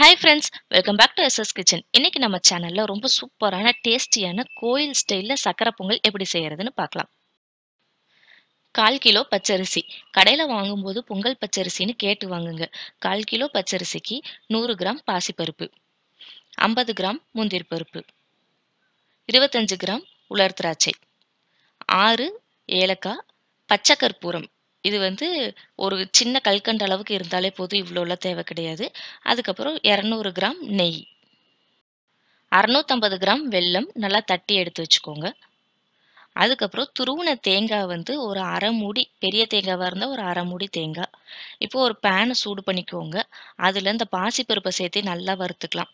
hi friends welcome back to SS kitchen இன்னைக்கு நம்ம சேனலில் ரொம்ப சூப்பரான டேஸ்டியான கோயில் ஸ்டைலில் சக்கரை பொங்கல் எப்படி செய்கிறதுன்னு பார்க்கலாம் கால் கிலோ பச்சரிசி கடையில் வாங்கும்போது பொங்கல் பச்சரிசின்னு கேட்டு வாங்குங்க கால் கிலோ பச்சரிசிக்கு நூறு கிராம் பாசிப்பருப்பு ஐம்பது கிராம் முந்திரி பருப்பு இருபத்தஞ்சு கிராம் உலர் திராட்சை ஆறு ஏலக்காய் பச்சை கற்பூரம் இது வந்து ஒரு சின்ன கல்கண்ட அளவுக்கு இருந்தாலே போதும் இவ்வளோலாம் தேவை கிடையாது அதுக்கப்புறம் இரநூறு கிராம் நெய் அறநூற்றம்பது கிராம் வெல்லம் நல்லா தட்டி எடுத்து வச்சுக்கோங்க அதுக்கப்புறம் துருவின தேங்காய் வந்து ஒரு அரை மூடி பெரிய தேங்காவாக இருந்தால் ஒரு அரை மூடி தேங்காய் இப்போது ஒரு பேனை சூடு பண்ணிக்கோங்க அதில் இந்த பாசிப்பருப்பை சேர்த்து நல்லா வறுத்துக்கலாம்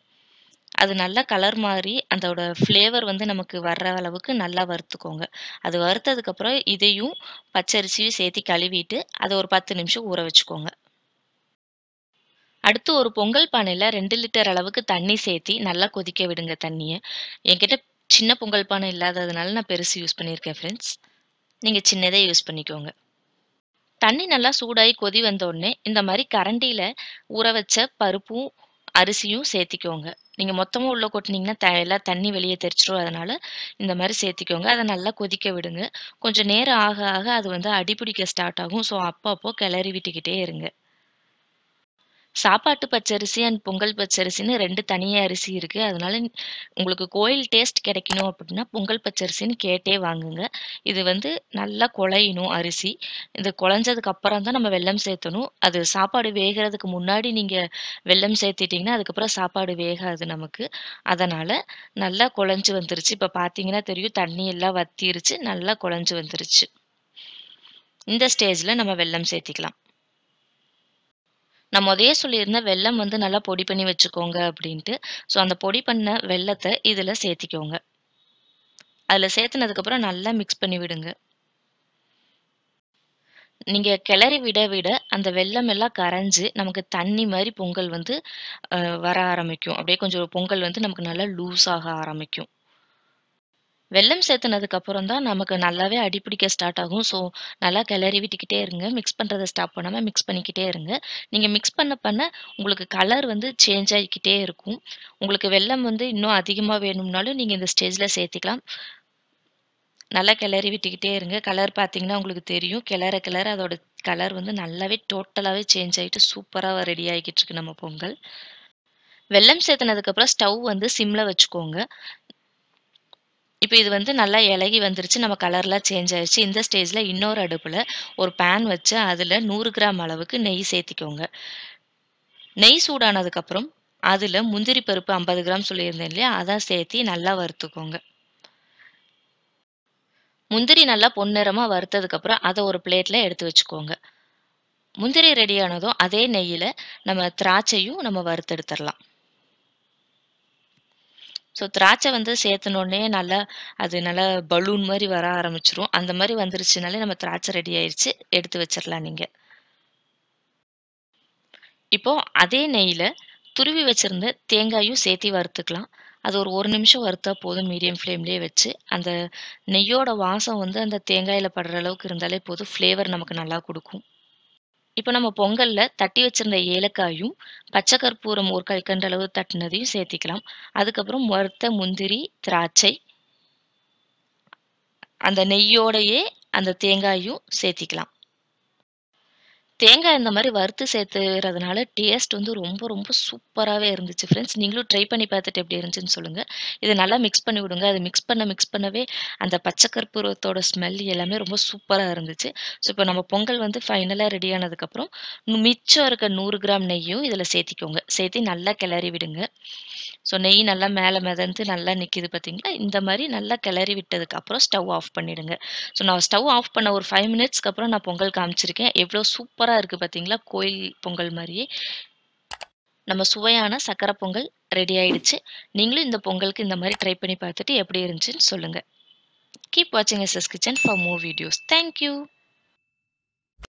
அது நல்லா கலர் மாதிரி அதோட ஃப்ளேவர் வந்து நமக்கு வர்ற அளவுக்கு நல்லா வறுத்துக்கோங்க அது வறுத்ததுக்கப்புறம் இதையும் பச்சரிசியும் சேர்த்து கழுவிட்டு அதை ஒரு பத்து நிமிஷம் ஊற வச்சுக்கோங்க அடுத்து ஒரு பொங்கல் பானையில் ரெண்டு லிட்டர் அளவுக்கு தண்ணி சேர்த்து நல்லா கொதிக்க விடுங்க தண்ணியை என்கிட்ட சின்ன பொங்கல் பானை இல்லாததுனால நான் பெருசு யூஸ் பண்ணியிருக்கேன் ஃப்ரெண்ட்ஸ் நீங்கள் சின்னதே யூஸ் பண்ணிக்கோங்க தண்ணி நல்லா சூடாகி கொதி வந்தோடனே இந்த மாதிரி கரண்டியில் ஊற வச்ச பருப்பும் அரிசியும் சேர்த்திக்கோங்க நீங்கள் மொத்தமாக உள்ளே கொட்டினீங்கன்னா த எல்லாம் தண்ணி வெளியே தெரிச்சிடும் அதனால் இந்த மாதிரி சேர்த்திக்கோங்க அதை நல்லா கொதிக்க விடுங்க கொஞ்சம் நேரம் ஆக ஆக அது வந்து அடிப்பிடிக்க ஸ்டார்ட் ஆகும் ஸோ அப்பப்போ கிளறி விட்டுக்கிட்டே இருங்க சாப்பாட்டு பச்சரிசி அண்ட் பொங்கல் பச்சரிசின்னு ரெண்டு தனியாக அரிசி இருக்குது அதனால உங்களுக்கு கோயில் டேஸ்ட் கிடைக்கணும் அப்படின்னா பொங்கல் பச்சரிசின்னு கேட்டே வாங்குங்க இது வந்து நல்லா குழையணும் அரிசி இந்த குழஞ்சதுக்கு அப்புறம் தான் நம்ம வெள்ளம் சேர்த்தணும் அது சாப்பாடு வேகிறதுக்கு முன்னாடி நீங்கள் வெள்ளம் சேர்த்திட்டிங்கன்னா அதுக்கப்புறம் சாப்பாடு வேகாது நமக்கு அதனால் நல்லா குழஞ்சி வந்துருச்சு இப்போ பார்த்தீங்கன்னா தெரியும் தண்ணி எல்லாம் வத்திருச்சு நல்லா குழஞ்சி வந்துருச்சு இந்த ஸ்டேஜில் நம்ம வெள்ளம் சேர்த்திக்கலாம் நம்ம அதே சொல்லியிருந்தேன் வெல்லம் வந்து நல்லா பொடி பண்ணி வச்சுக்கோங்க அப்படின்ட்டு ஸோ அந்த பொடி பண்ண வெள்ளத்தை இதில் சேர்த்திக்கோங்க அதில் சேர்த்துனதுக்கப்புறம் நல்லா மிக்ஸ் பண்ணி விடுங்க நீங்கள் கிளறி விட விட அந்த வெள்ளம் எல்லாம் கரைஞ்சி நமக்கு தண்ணி மாதிரி பொங்கல் வந்து வர ஆரம்பிக்கும் அப்படியே கொஞ்சம் பொங்கல் வந்து நமக்கு நல்லா லூஸ் ஆக ஆரம்பிக்கும் வெல்லம் சேர்த்துனதுக்கு அப்புறம் தான் நமக்கு நல்லாவே அடிப்பிடிக்க ஸ்டார்ட் ஆகும் ஸோ நல்லா கிளறி விட்டுக்கிட்டே இருங்க மிக்ஸ் பண்ணுறதை ஸ்டாப் பண்ணாமல் மிக்ஸ் பண்ணிக்கிட்டே இருங்க நீங்கள் மிக்ஸ் பண்ண பண்ண உங்களுக்கு கலர் வந்து சேஞ்ச் ஆகிக்கிட்டே இருக்கும் உங்களுக்கு வெல்லம் வந்து இன்னும் அதிகமாக வேணும்னாலும் நீங்கள் இந்த ஸ்டேஜில் சேர்த்துக்கலாம் நல்லா கிளறி விட்டுக்கிட்டே இருங்க கலர் பார்த்தீங்கன்னா உங்களுக்கு தெரியும் கிளற கிளற அதோட கலர் வந்து நல்லாவே டோட்டலாகவே சேஞ்ச் ஆகிட்டு சூப்பராக ரெடி ஆகிக்கிட்டு இருக்கு நம்ம பொங்கல் வெல்லம் சேர்த்துனதுக்கப்புறம் ஸ்டவ் வந்து சிம்மில் வச்சுக்கோங்க இப்போ இது வந்து நல்லா இலகி வந்துருச்சு நம்ம கலர்லாம் சேஞ்ச் ஆயிடுச்சு இந்த ஸ்டேஜில் இன்னொரு அடுப்பில் ஒரு பேன் வச்சு அதில் நூறு கிராம் அளவுக்கு நெய் சேர்த்திக்கோங்க நெய் சூடானதுக்கப்புறம் அதில் முந்திரி பருப்பு ஐம்பது கிராம் சொல்லியிருந்தேன் இல்லையா அதை சேர்த்தி நல்லா வறுத்துக்கோங்க முந்திரி நல்லா பொன்னிறமாக வறுத்ததுக்கப்புறம் அதை ஒரு பிளேட்டில் எடுத்து வச்சுக்கோங்க முந்திரி ரெடியானதும் அதே நெய்யில் நம்ம திராட்சையும் நம்ம வறுத்தெடுத்துடலாம் ஸோ திராட்சை வந்து சேர்த்தனோடனே நல்லா அது நல்லா பலூன் மாதிரி வர ஆரம்பிச்சிரும் அந்த மாதிரி வந்துருச்சுனாலே நம்ம திராட்சை ரெடி ஆயிடுச்சு எடுத்து வச்சிடலாம் நீங்கள் இப்போது அதே நெய்யில் துருவி வச்சிருந்த தேங்காயும் சேர்த்தி வறுத்துக்கலாம் அது ஒரு ஒரு நிமிஷம் வறுத்தா போதும் மீடியம் ஃப்ளேம்லேயே வச்சு அந்த நெய்யோட வாசம் வந்து அந்த தேங்காயில் படுற அளவுக்கு இருந்தாலே போதும் ஃப்ளேவர் நமக்கு நல்லா கொடுக்கும் இப்போ நம்ம பொங்கல்ல தட்டி வச்சிருந்த ஏலக்காயும் பச்சை கற்பூரம் ஒரு கை அளவு தட்டினதையும் சேர்த்திக்கலாம் அதுக்கப்புறம் வறுத்த முந்திரி திராட்சை அந்த நெய்யோடையே அந்த தேங்காயும் சேர்த்திக்கலாம் தேங்காய் இந்த மாதிரி வறுத்து சேர்த்துறதுனால டேஸ்ட் வந்து ரொம்ப ரொம்ப சூப்பராகவே இருந்துச்சு ஃப்ரெண்ட்ஸ் நீங்களும் ட்ரை பண்ணி பார்த்துட்டு எப்படி இருந்துச்சுன்னு சொல்லுங்கள் இதை நல்லா மிக்ஸ் பண்ணி விடுங்க அதை மிக்ஸ் பண்ண மிக்ஸ் பண்ணவே அந்த பச்சை கற்பூரத்தோட ஸ்மெல் எல்லாமே ரொம்ப சூப்பராக இருந்துச்சு ஸோ இப்போ நம்ம பொங்கல் வந்து ஃபைனலாக ரெடி ஆனதுக்கப்புறம் மிச்சம் இருக்க நூறு கிராம் நெய்யும் இதில் சேர்த்திக்கோங்க சேர்த்து நல்லா கிளறி விடுங்க ஸோ நெய் நல்லா மேலே மிதந்து நல்லா நிற்கிது பார்த்தீங்களா இந்த மாதிரி நல்லா கிளறி விட்டதுக்கப்புறம் ஸ்டவ் ஆஃப் பண்ணிவிடுங்க ஸோ நான் ஸ்டவ் ஆஃப் பண்ண ஒரு ஃபைவ் மினிட்ஸ்க்கு அப்புறம் நான் பொங்கல் காமிச்சிருக்கேன் எவ்வளோ சூப்பராக இருக்குது பார்த்தீங்களா கோயில் பொங்கல் மாதிரியே நம்ம சுவையான சக்கரை பொங்கல் ரெடி ஆயிடுச்சு நீங்களும் இந்த பொங்கலுக்கு இந்த மாதிரி ட்ரை பண்ணி பார்த்துட்டு எப்படி இருந்துச்சுன்னு சொல்லுங்கள் கீப் வாட்சிங் S kitchen for more videos thank you